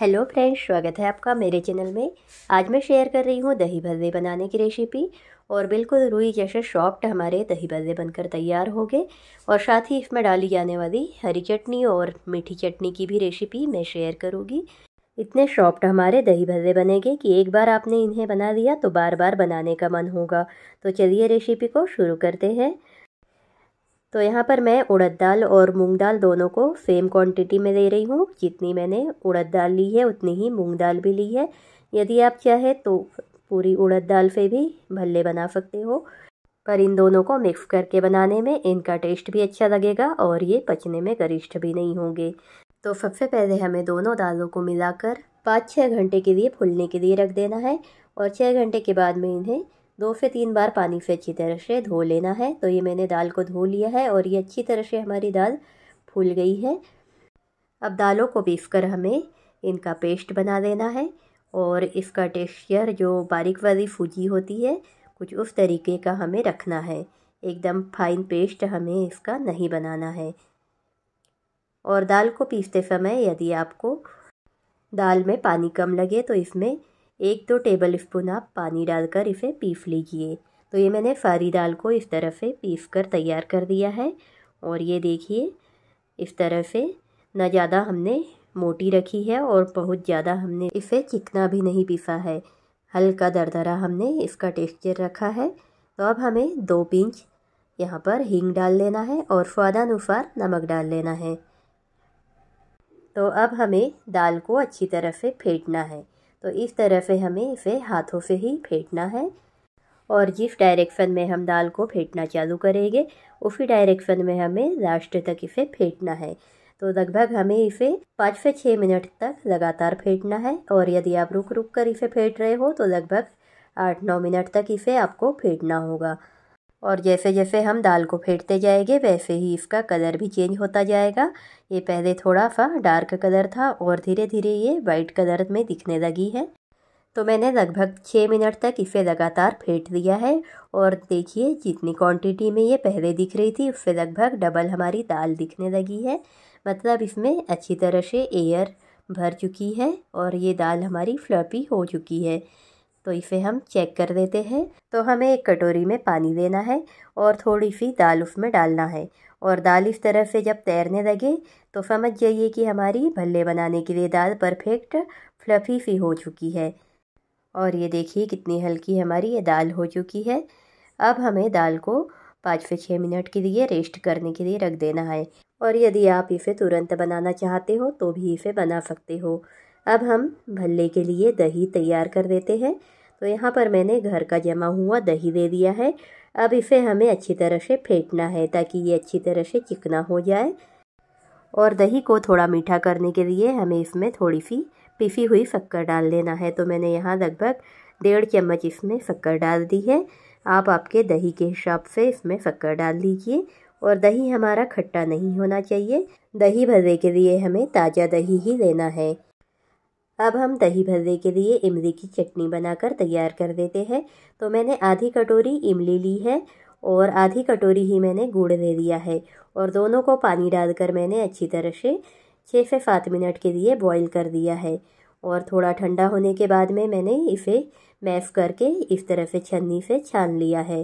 hello friends स्वागत है आपका मेरे चैनल में आज मैं शेयर कर रही हूँ दही भल्ले बनाने की रेसिपी और बिल्कुल रुई जैसे सॉफ्ट हमारे दही भल्ले बनकर तैयार हो गए और साथ ही इसमें डाली जाने वाली हरी चटनी और मीठी चटनी की भी रेसिपी मैं शेयर करूँगी इतने सॉफ्ट हमारे दही भल्ले बनेंगे कि एक बार आपने इन्हें बना लिया तो बार बार बनाने का मन होगा तो चलिए रेसिपी को शुरू करते हैं तो यहाँ पर मैं उड़द दाल और मूंग दाल दोनों को सेम क्वांटिटी में दे रही हूँ जितनी मैंने उड़द दाल ली है उतनी ही मूंग दाल भी ली है यदि आप चाहे तो पूरी उड़द दाल से भी भल्ले बना सकते हो पर इन दोनों को मिक्स करके बनाने में इनका टेस्ट भी अच्छा लगेगा और ये पचने में गरिष्ठ भी नहीं होंगे तो सबसे पहले हमें दोनों दालों को मिलाकर पाँच छः घंटे के लिए फूलने के लिए रख देना है और छः घंटे के बाद में इन्हें दो से तीन बार पानी से अच्छी तरह से धो लेना है तो ये मैंने दाल को धो लिया है और ये अच्छी तरह से हमारी दाल फूल गई है अब दालों को पीस कर हमें इनका पेस्ट बना देना है और इसका टेक्स्चर जो बारीक वाली सूजी होती है कुछ उस तरीके का हमें रखना है एकदम फाइन पेस्ट हमें इसका नहीं बनाना है और दाल को पीसते समय यदि आपको दाल में पानी कम लगे तो इसमें एक दो टेबल स्पून आप पानी डालकर इसे पीस लीजिए तो ये मैंने सारी दाल को इस तरह से पीस कर तैयार कर दिया है और ये देखिए इस तरह से ना ज़्यादा हमने मोटी रखी है और बहुत ज़्यादा हमने इसे चिकना भी नहीं पीसा है हल्का दरदरा हमने इसका टेक्सचर रखा है तो अब हमें दो पिंच यहाँ पर हींग डाल लेना है और स्वादानुसार नमक डाल लेना है तो अब हमें दाल को अच्छी तरह से फेंटना है तो इस तरह से हमें इसे हाथों से ही फेंटना है और जिस डायरेक्शन में हम दाल को फेंटना चालू करेंगे उसी डायरेक्शन में हमें लास्ट तक इसे फेंटना है तो लगभग हमें इसे पाँच से छः मिनट तक लगातार फेंटना है और यदि आप रुक रुक कर इसे फेंट रहे हो तो लगभग आठ नौ मिनट तक इसे आपको फेंटना होगा और जैसे जैसे हम दाल को फेंटते जाएंगे वैसे ही इसका कलर भी चेंज होता जाएगा ये पहले थोड़ा सा डार्क कलर था और धीरे धीरे ये वाइट कलर में दिखने लगी है तो मैंने लगभग छः मिनट तक इसे लगातार फेंट दिया है और देखिए जितनी क्वांटिटी में ये पहले दिख रही थी उससे लगभग डबल हमारी दाल दिखने लगी है मतलब इसमें अच्छी तरह से एयर भर चुकी है और ये दाल हमारी फ्लपी हो चुकी है तो इसे हम चेक कर देते हैं तो हमें एक कटोरी में पानी देना है और थोड़ी सी दाल उसमें डालना है और दाल इस तरह से जब तैरने लगे तो समझ जाइए कि हमारी भल्ले बनाने के लिए दाल परफेक्ट फ्लफ़ी सी हो चुकी है और ये देखिए कितनी हल्की हमारी ये दाल हो चुकी है अब हमें दाल को पाँच से छः मिनट के लिए रेस्ट करने के लिए रख देना है और यदि आप इसे तुरंत बनाना चाहते हो तो भी इसे बना सकते हो अब हम भल्ले के लिए दही तैयार कर देते हैं तो यहाँ पर मैंने घर का जमा हुआ दही दे दिया है अब इसे हमें अच्छी तरह से फेंटना है ताकि ये अच्छी तरह से चिकना हो जाए और दही को थोड़ा मीठा करने के लिए हमें इसमें थोड़ी सी पिसी हुई शक्कर डाल लेना है तो मैंने यहाँ लगभग डेढ़ चम्मच इसमें शक्कर डाल दी है आप आपके दही के हिसाब से इसमें शक्कर डाल दीजिए और दही हमारा खट्टा नहीं होना चाहिए दही भरने के लिए हमें ताज़ा दही ही लेना है अब हम दही भल्ले के लिए इमली की चटनी बनाकर तैयार कर देते हैं तो मैंने आधी कटोरी इमली ली है और आधी कटोरी ही मैंने गुड़ ले लिया है और दोनों को पानी डालकर मैंने अच्छी तरह से छः से सात मिनट के लिए बॉईल कर दिया है और थोड़ा ठंडा होने के बाद में मैंने इसे मैफ करके इस तरह से छन्नी से छान लिया है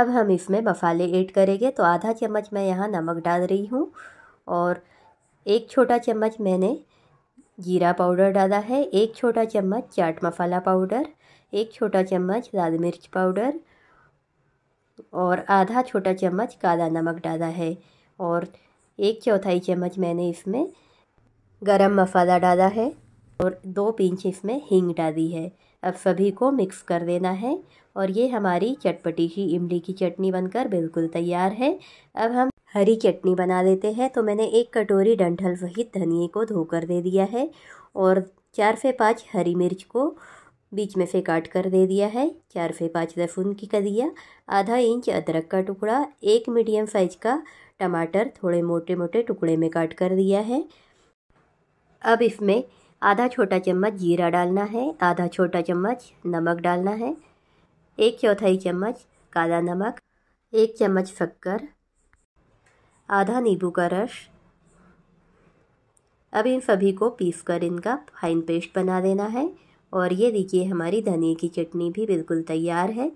अब हम इसमें मसाले ऐड करेंगे तो आधा चम्मच मैं यहाँ नमक डाल रही हूँ और एक छोटा चम्मच मैंने जीरा पाउडर डाला है एक छोटा चम्मच चाट मसाला पाउडर एक छोटा चम्मच लाल मिर्च पाउडर और आधा छोटा चम्मच काला नमक डाला है और एक चौथाई चम्मच मैंने इसमें गरम मसाला डाला है और दो पिंच इसमें हींग डाली है अब सभी को मिक्स कर देना है और ये हमारी चटपटी सी इमली की चटनी बनकर बिल्कुल तैयार है अब हम हरी चटनी बना लेते हैं तो मैंने एक कटोरी डंठल सहित धनिए को धोकर दे दिया है और चार से पाँच हरी मिर्च को बीच में से काट कर दे दिया है चार से पाँच लहसुन की कदिया आधा इंच अदरक का टुकड़ा एक मीडियम साइज का टमाटर थोड़े मोटे मोटे टुकड़े में काट कर दिया है अब इसमें आधा छोटा चम्मच जीरा डालना है आधा छोटा चम्मच नमक डालना है एक चौथाई चम्मच काला नमक एक चम्मच शक्कर आधा नींबू का रस अब इन सभी को पीस कर इनका फाइन पेस्ट बना देना है और ये देखिए हमारी धनिए की चटनी भी बिल्कुल तैयार है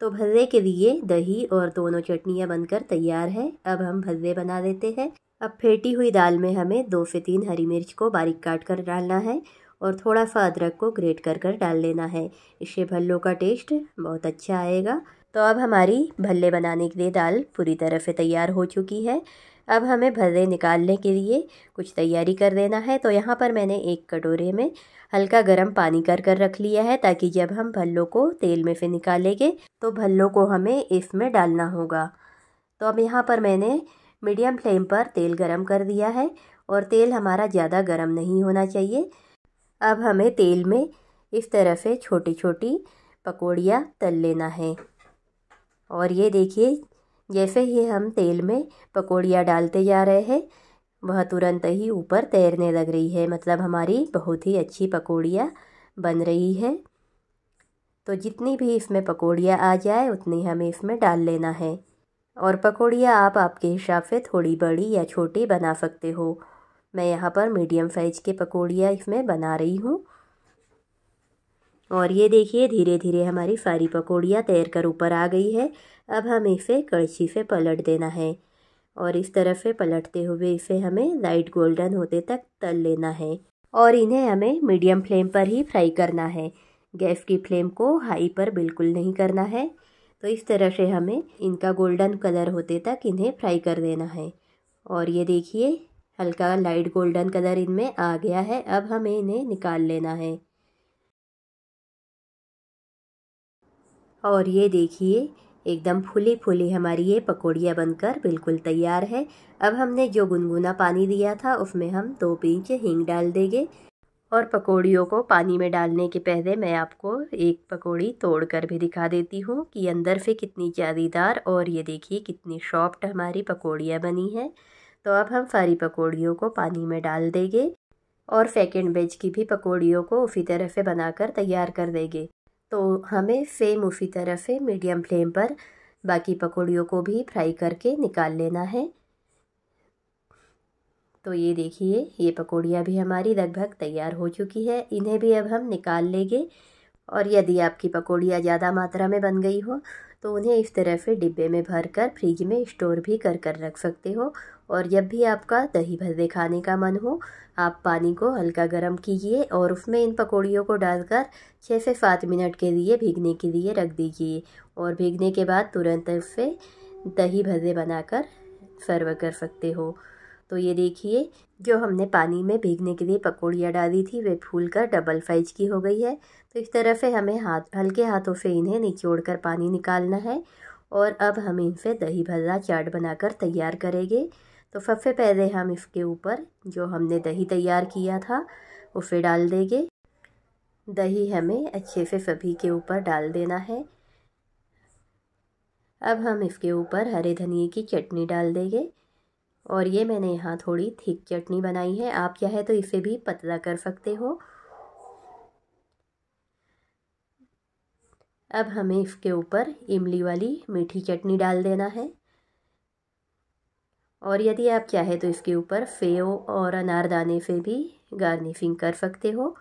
तो भल्ले के लिए दही और दोनों चटनियाँ बनकर तैयार है अब हम भल्ले बना देते हैं अब फेंटी हुई दाल में हमें दो से तीन हरी मिर्च को बारीक काट कर डालना है और थोड़ा सा अदरक को ग्रेट कर कर डाल लेना है इससे भल्लों का टेस्ट बहुत अच्छा आएगा तो अब हमारी भल्ले बनाने के लिए दाल पूरी तरह से तैयार हो चुकी है अब हमें भल्ले निकालने के लिए कुछ तैयारी कर देना है तो यहाँ पर मैंने एक कटोरे में हल्का गर्म पानी कर कर रख लिया है ताकि जब हम भल्लों को तेल में से निकालेंगे तो भल्लों को हमें इसमें डालना होगा तो अब यहाँ पर मैंने मीडियम फ्लेम पर तेल गरम कर दिया है और तेल हमारा ज़्यादा गरम नहीं होना चाहिए अब हमें तेल में इस तरह से छोटी छोटी पकौड़ियाँ तल लेना है और ये देखिए जैसे ही हम तेल में पकौड़ियाँ डालते जा रहे हैं वह तुरंत ही ऊपर तैरने लग रही है मतलब हमारी बहुत ही अच्छी पकौड़ियाँ बन रही है तो जितनी भी इसमें पकौड़ियाँ आ जाए उतनी हमें इसमें डाल लेना है और पकौड़ियाँ आप आपके हिसाब से थोड़ी बड़ी या छोटी बना सकते हो मैं यहाँ पर मीडियम साइज के पकौड़ियाँ इसमें बना रही हूँ और ये देखिए धीरे धीरे हमारी सारी पकौड़ियाँ तैर कर ऊपर आ गई है अब हमें इसे कड़छी से पलट देना है और इस तरह से पलटते हुए इसे हमें लाइट गोल्डन होते तक तल लेना है और इन्हें हमें मीडियम फ्लेम पर ही फ्राई करना है गैस की फ्लेम को हाई पर बिल्कुल नहीं करना है तो इस तरह से हमें इनका गोल्डन कलर होते तक इन्हें फ्राई कर देना है और ये देखिए हल्का लाइट गोल्डन कलर इनमें आ गया है अब हमें इन्हें निकाल लेना है और ये देखिए एकदम फूली फूली हमारी ये पकौड़ियाँ बनकर बिल्कुल तैयार है अब हमने जो गुनगुना पानी दिया था उसमें हम दो पिंच हींग डाल देंगे और पकौड़ियों को पानी में डालने के पहले मैं आपको एक पकौड़ी तोड़ कर भी दिखा देती हूँ कि अंदर से कितनी जादीदार और ये देखिए कितनी सॉफ्ट हमारी पकौड़ियाँ बनी हैं तो अब हम सारी पकौड़ियों को पानी में डाल देंगे और सेकेंड बेच की भी पकौड़ियों को उसी तरह से बनाकर तैयार कर देंगे तो हमें फेम उसी तरह से मीडियम फ्लेम पर बाकी पकौड़ियों को भी फ्राई करके निकाल लेना है तो ये देखिए ये पकौड़ियाँ भी हमारी लगभग तैयार हो चुकी है इन्हें भी अब हम निकाल लेंगे और यदि आपकी पकौड़ियाँ ज़्यादा मात्रा में बन गई हो तो उन्हें इस तरह से डिब्बे में भर कर फ्रिज में स्टोर भी कर कर रख सकते हो और जब भी आपका दही भल्ले खाने का मन हो आप पानी को हल्का गर्म कीजिए और उसमें इन पकौड़ियों को डालकर छः से सात मिनट के लिए भीगने के लिए रख दीजिए और भीगने के बाद तुरंत इससे दही भल्ले बनाकर सर्व कर सकते हो तो ये देखिए जो हमने पानी में भीगने के लिए पकौड़ियाँ डाली थी वे फूल कर डबल साइज की हो गई है तो इस तरह से हमें हाथ हल्के हाथों से इन्हें निचोड़ कर पानी निकालना है और अब हम इनसे दही भल्ला चाट बनाकर तैयार करेंगे तो सबसे पहले हम इसके ऊपर जो हमने दही तैयार किया था उसे डाल देंगे दही हमें अच्छे से सभी के ऊपर डाल देना है अब हम इसके ऊपर हरे धनिए की चटनी डाल देंगे और ये मैंने यहाँ थोड़ी थिक चटनी बनाई है आप चाहे तो इसे भी पतला कर सकते हो अब हमें इसके ऊपर इमली वाली मीठी चटनी डाल देना है और यदि आप चाहे तो इसके ऊपर फेव और अनारदाने से भी गार्निशिंग कर सकते हो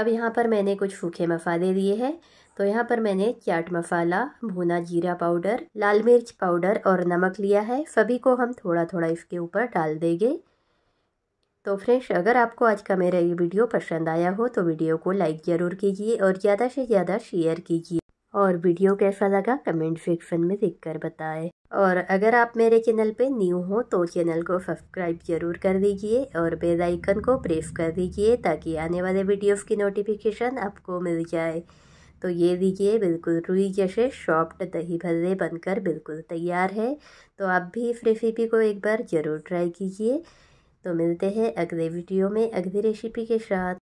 अब यहाँ पर मैंने कुछ सूखे मसाले लिए हैं तो यहाँ पर मैंने चाट मसाला भुना जीरा पाउडर लाल मिर्च पाउडर और नमक लिया है सभी को हम थोड़ा थोड़ा इसके ऊपर डाल देंगे तो फ्रेंड्स अगर आपको आज का मेरा ये वीडियो पसंद आया हो तो वीडियो को लाइक ज़रूर कीजिए और ज़्यादा से ज़्यादा शेयर कीजिए और वीडियो कैसा लगा कमेंट सेक्शन में लिख कर बताए और अगर आप मेरे चैनल पे न्यू हो तो चैनल को सब्सक्राइब जरूर कर दीजिए और बेल आइकन को प्रेस कर दीजिए ताकि आने वाले वीडियोस की नोटिफिकेशन आपको मिल जाए तो ये दीजिए बिल्कुल रुई जैसे सॉफ्ट दही भल्ले बनकर बिल्कुल तैयार है तो आप भी इस रेसिपी को एक बार ज़रूर ट्राई कीजिए तो मिलते हैं अगले वीडियो में अगली रेसिपी के साथ